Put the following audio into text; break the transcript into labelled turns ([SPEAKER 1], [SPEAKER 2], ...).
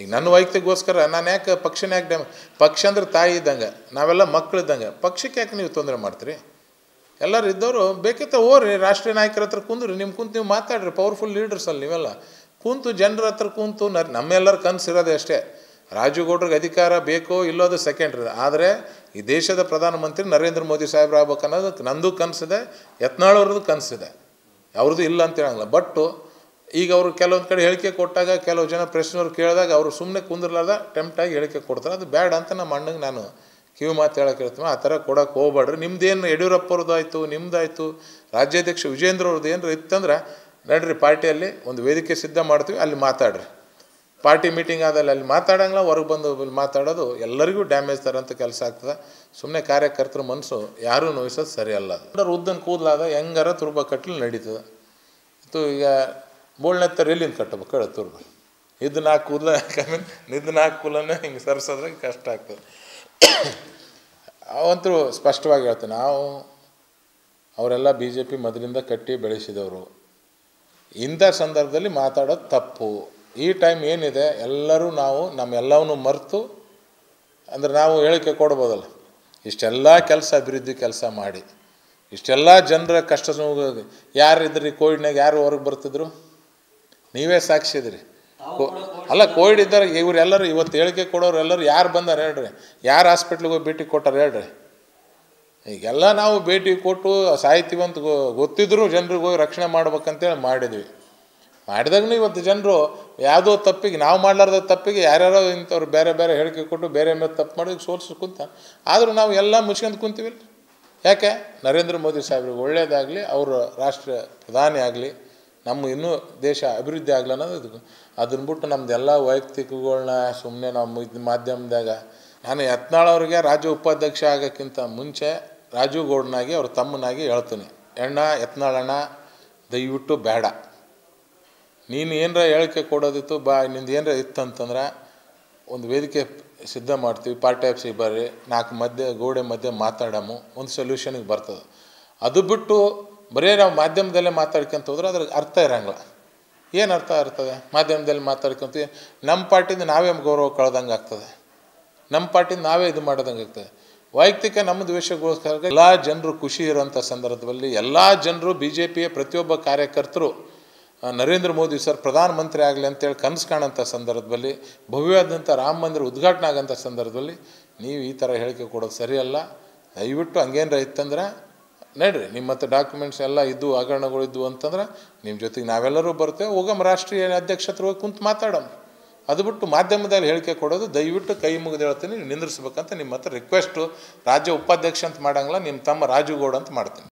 [SPEAKER 1] ಈಗ ನನ್ನ ವೈಯಕ್ತಿಗೋಸ್ಕರ ನಾನು ಯಾಕೆ ಪಕ್ಷನ ಯಾಕೆ ಡ್ಯಾಮ್ ಪಕ್ಷ ಅಂದ್ರೆ ತಾಯಿ ಇದ್ದಂಗೆ ನಾವೆಲ್ಲ ಮಕ್ಕಳು ಇದ್ದಂಗೆ ಪಕ್ಷಕ್ಕೆ ಯಾಕೆ ನೀವು ತೊಂದರೆ ಮಾಡ್ತೀರಿ ಎಲ್ಲರೂ ಇದ್ದವರು ಬೇಕಿತ್ತ ಹೋರಿ ರಾಷ್ಟ್ರೀಯ ನಾಯಕರ ಹತ್ರ ಕುಂದ್ರಿ ನಿಮ್ಮ ಕುಂತು ನೀವು ಮಾತಾಡ್ರಿ ಪವರ್ಫುಲ್ ಲೀಡರ್ಸ್ ಅಲ್ಲಿ ನೀವೆಲ್ಲ ಕುಂತು ಜನರ ಹತ್ರ ಕೂತು ನಮ್ಮೆಲ್ಲರ ಕನಸಿರೋದೇ ಅಷ್ಟೇ ರಾಜುಗೌಡ್ರಿಗೆ ಅಧಿಕಾರ ಬೇಕೋ ಇಲ್ಲೋದು ಸೆಕೆಂಡ್ರಿ ಆದರೆ ಈ ದೇಶದ ಪ್ರಧಾನಮಂತ್ರಿ ನರೇಂದ್ರ ಮೋದಿ ಸಾಹೇಬ್ರು ಆಗ್ಬೇಕು ನಂದು ಕನಸಿದೆ ಯತ್ನಾಳವ್ರದ್ದು ಕನಸಿದೆ ಅವ್ರದ್ದು ಇಲ್ಲ ಅಂತ ಹೇಳಂಗಿಲ್ಲ ಬಟ್ಟು ಈಗ ಅವರು ಕೆಲವೊಂದು ಕಡೆ ಹೇಳಿಕೆ ಕೊಟ್ಟಾಗ ಕೆಲವು ಜನ ಪ್ರಶ್ನೆಯವ್ರು ಕೇಳಿದಾಗ ಅವರು ಸುಮ್ಮನೆ ಕುಂದಿರಲಾರ್ದ ಟೆಂಪ್ಟಾಗಿ ಹೇಳಿಕೆ ಕೊಡ್ತಾರೆ ಅದು ಬ್ಯಾಡ್ ಅಂತ ನಮ್ಮ ಅಣ್ಣಗೆ ನಾನು ಕಿವಿ ಮಾತು ಹೇಳಕ್ಕೆ ಹೇಳ್ತೀನಿ ಆ ಥರ ಕೊಡೋಕೆ ಹೋಗ್ಬೇಡ್ರಿ ನಿಮ್ಮದೇನು ಯಡಿಯೂರಪ್ಪವ್ರದ್ದು ಆಯಿತು ನಿಮ್ಮದಾಯಿತು ರಾಜ್ಯಾಧ್ಯಕ್ಷ ವಿಜೇಂದ್ರ ಅವ್ರದ್ದು ಏನು ಇತ್ತಂದ್ರೆ ನಡ್ರಿ ಪಾರ್ಟಿಯಲ್ಲಿ ಒಂದು ವೇದಿಕೆ ಸಿದ್ಧ ಮಾಡ್ತೀವಿ ಅಲ್ಲಿ ಮಾತಾಡ್ರಿ ಪಾರ್ಟಿ ಮೀಟಿಂಗ್ ಆದಲ್ಲಿ ಅಲ್ಲಿ ಮಾತಾಡೋಂಗಿಲ್ಲ ಹೊರಗೆ ಬಂದು ಮಾತಾಡೋದು ಎಲ್ಲರಿಗೂ ಡ್ಯಾಮೇಜ್ ಅಂತ ಕೆಲಸ ಆಗ್ತದೆ ಸುಮ್ಮನೆ ಕಾರ್ಯಕರ್ತರ ಮನಸ್ಸು ಯಾರೂ ನೋಯಿಸೋದು ಸರಿಯಲ್ಲ ಉದ್ದನ ಕೂದಲಾದ ಹೆಂಗಾರ ತುರುಬ ಕಟ್ಟಲು ನಡೀತದೆ ಮತ್ತು ಈಗ ಮೂಳನೇ ಥರ ಎಲ್ಲಿಂದ ಕಟ್ಟಬೇಕು ಹೇಳ ತುರ್ದು ಇದ್ದು ನಾಲ್ಕು ಕೂದಲ ಯಾಕಂದ್ರೆ ನಿದ್ದು ನಾಲ್ಕು ಹಿಂಗೆ ಸರಿಸೋದ್ರಾಗ ಕಷ್ಟ ಆಗ್ತದೆ ಅವಂತೂ ಸ್ಪಷ್ಟವಾಗಿ ಹೇಳ್ತೇನೆ ನಾವು ಅವರೆಲ್ಲ ಬಿ ಜೆ ಪಿ ಮೊದಲಿಂದ ಕಟ್ಟಿ ಬೆಳೆಸಿದವರು ಇಂಥ ಸಂದರ್ಭದಲ್ಲಿ ಮಾತಾಡೋದು ತಪ್ಪು ಈ ಟೈಮ್ ಏನಿದೆ ಎಲ್ಲರೂ ನಾವು ನಮ್ಮೆಲ್ಲವನ್ನೂ ಮರೆತು ಅಂದರೆ ನಾವು ಹೇಳಿಕೆ ಕೊಡ್ಬೋದಲ್ಲ ಇಷ್ಟೆಲ್ಲ ಕೆಲಸ ಅಭಿವೃದ್ಧಿ ಕೆಲಸ ಮಾಡಿ ಇಷ್ಟೆಲ್ಲ ಜನರ ಕಷ್ಟ ಇದ್ರಿ ಕೋವಿಡ್ನಾಗ ಯಾರು ಹೊರಗೆ ಬರ್ತಿದ್ರು ನೀವೇ ಸಾಕ್ಷಿ ಇದ್ರಿ ಅಲ್ಲ ಕೋವಿಡ್ ಇದ್ದಾರೆ ಇವರೆಲ್ಲರೂ ಇವತ್ತು ಹೇಳಿಕೆ ಕೊಡೋರು ಎಲ್ಲರೂ ಯಾರು ಬಂದಾರೆ ಹೇಳ್ರಿ ಯಾರು ಹಾಸ್ಪಿಟ್ಲಿಗೆ ಹೋಗಿ ಭೇಟಿ ಕೊಟ್ಟಾರೆ ಹೇಳ್ರಿ ಈಗೆಲ್ಲ ನಾವು ಭೇಟಿ ಕೊಟ್ಟು ಸಾಹಿತ್ಯವಂತ ಗೊತ್ತಿದ್ರು ಜನರಿಗೆ ಹೋಗಿ ರಕ್ಷಣೆ ಮಾಡ್ಬೇಕಂತೇಳಿ ಮಾಡಿದ್ವಿ ಮಾಡಿದಾಗೂ ಇವತ್ತು ಜನರು ಯಾವುದೋ ತಪ್ಪಿಗೆ ನಾವು ಮಾಡ್ಲಾರ್ದ ತಪ್ಪಿಗೆ ಯಾರ್ಯಾರೋ ಇಂಥವ್ರು ಬೇರೆ ಬೇರೆ ಹೇಳಿಕೆ ಕೊಟ್ಟು ಬೇರೆ ಮೇಲೆ ತಪ್ಪು ಮಾಡಿದ್ರೆ ಸೋಲ್ಸಿ ಕುಂತ ಆದರೂ ನಾವು ಎಲ್ಲ ಮುಚ್ಕೊಂಡು ಕುಂತೀವಿ ಯಾಕೆ ನರೇಂದ್ರ ಮೋದಿ ಸಾಹೇಬ್ರಿಗೆ ಒಳ್ಳೆಯದಾಗಲಿ ಅವರು ರಾಷ್ಟ್ರ ಪ್ರಧಾನಿ ಆಗಲಿ ನಮ್ಮ ಇನ್ನೂ ದೇಶ ಅಭಿವೃದ್ಧಿ ಆಗಲಿ ಅನ್ನೋದು ಅದನ್ನು ಬಿಟ್ಟು ನಮ್ಮದೆಲ್ಲ ವೈಯಕ್ತಿಕಗಳನ್ನ ಸುಮ್ಮನೆ ನಮ್ಮ ಇದು ಮಾಧ್ಯಮದಾಗ ನಾನು ಯತ್ನಾಳವ್ರಿಗೆ ರಾಜ್ಯ ಉಪಾಧ್ಯಕ್ಷ ಆಗೋಕ್ಕಿಂತ ಮುಂಚೆ ರಾಜೀವ್ ಗೌಡನಾಗಿ ಅವ್ರ ತಮ್ಮನಾಗಿ ಹೇಳ್ತೀನಿ ಎಣ್ಣ ಯತ್ನಾಳಣ್ಣ ದಯವಿಟ್ಟು ಬೇಡ ನೀನು ಏನರ ಹೇಳಿಕೆ ಕೊಡೋದಿತ್ತು ಬಾ ನಿಂದು ಏನರ ಇತ್ತಂತಂದ್ರೆ ಒಂದು ವೇದಿಕೆ ಸಿದ್ಧ ಮಾಡ್ತೀವಿ ಪಾರ್ಟಿ ಆಫ್ಸಿಗೆ ಬರ್ರಿ ನಾಲ್ಕು ಮಧ್ಯೆ ಗೋಡೆ ಮಧ್ಯೆ ಮಾತಾಡಮು ಒಂದು ಸೊಲ್ಯೂಷನಿಗೆ ಬರ್ತದೆ ಅದು ಬಿಟ್ಟು ಬರೀ ನಾವು ಮಾಧ್ಯಮದಲ್ಲೇ ಮಾತಾಡ್ಕೊಂತ ಹೋದ್ರೆ ಅದ್ರ ಅರ್ಥ ಇರಂಗಿಲ್ಲ ಏನು ಅರ್ಥ ಇರ್ತದೆ ಮಾಧ್ಯಮದಲ್ಲಿ ಮಾತಾಡ್ಕೊಂತ ನಮ್ಮ ಪಾರ್ಟಿಯಿಂದ ನಾವೇ ಗೌರವ ಕಳ್ದಂಗೆ ಆಗ್ತದೆ ನಮ್ಮ ಪಾರ್ಟಿಯಿಂದ ನಾವೇ ಇದು ಮಾಡ್ದಂಗೆ ಆಗ್ತದೆ ವೈಯಕ್ತಿಕ ನಮ್ಮ ದ್ವೇಷಗೋಸ್ಕರ ಎಲ್ಲ ಜನರು ಖುಷಿ ಇರೋಂಥ ಸಂದರ್ಭದಲ್ಲಿ ಎಲ್ಲ ಜನರು ಬಿ ಜೆ ಪಿಯ ಪ್ರತಿಯೊಬ್ಬ ಕಾರ್ಯಕರ್ತರು ನರೇಂದ್ರ ಮೋದಿ ಸರ್ ಪ್ರಧಾನಮಂತ್ರಿ ಆಗಲಿ ಅಂತೇಳಿ ಕನಸು ಕಾಣೋಂಥ ಸಂದರ್ಭದಲ್ಲಿ ಭವ್ಯವಾದಂಥ ರಾಮ ಮಂದಿರ ಉದ್ಘಾಟನೆ ಆಗೋಂಥ ಸಂದರ್ಭದಲ್ಲಿ ನೀವು ಈ ಥರ ಹೇಳಿಕೆ ಕೊಡೋದು ಸರಿಯಲ್ಲ ದಯವಿಟ್ಟು ಹಂಗೇನರ ಇತ್ತಂದ್ರೆ ನಡ್ರಿ ನಿಮ್ಮ ಹತ್ರ ಡಾಕ್ಯುಮೆಂಟ್ಸ್ ಎಲ್ಲ ಇದ್ದು ಇದ್ದು ಅಂತಂದ್ರೆ ನಿಮ್ಮ ಜೊತೆಗೆ ನಾವೆಲ್ಲರೂ ಬರ್ತೇವೆ ಹೋಗಮ್ಮ ರಾಷ್ಟ್ರೀಯ ಅಧ್ಯಕ್ಷತ್ರ ಹೋಗಿ ಕುಂತು ಮಾತಾಡೋಣ ಅದು ಬಿಟ್ಟು ಮಾಧ್ಯಮದಲ್ಲಿ ಹೇಳಿಕೆ ಕೊಡೋದು ದಯವಿಟ್ಟು ಕೈ ಮುಗಿದು ಹೇಳ್ತೀನಿ ನಿಂದಿರಿಸ್ಬೇಕಂತ ನಿಮ್ಮ ಹತ್ರ ರಿಕ್ವೆಸ್ಟು ರಾಜ್ಯ ಉಪಾಧ್ಯಕ್ಷ ಅಂತ ಮಾಡಂಗಿಲ್ಲ ನಿಮ್ಮ ತಮ್ಮ ರಾಜುಗೌಡ ಅಂತ ಮಾಡ್ತೀನಿ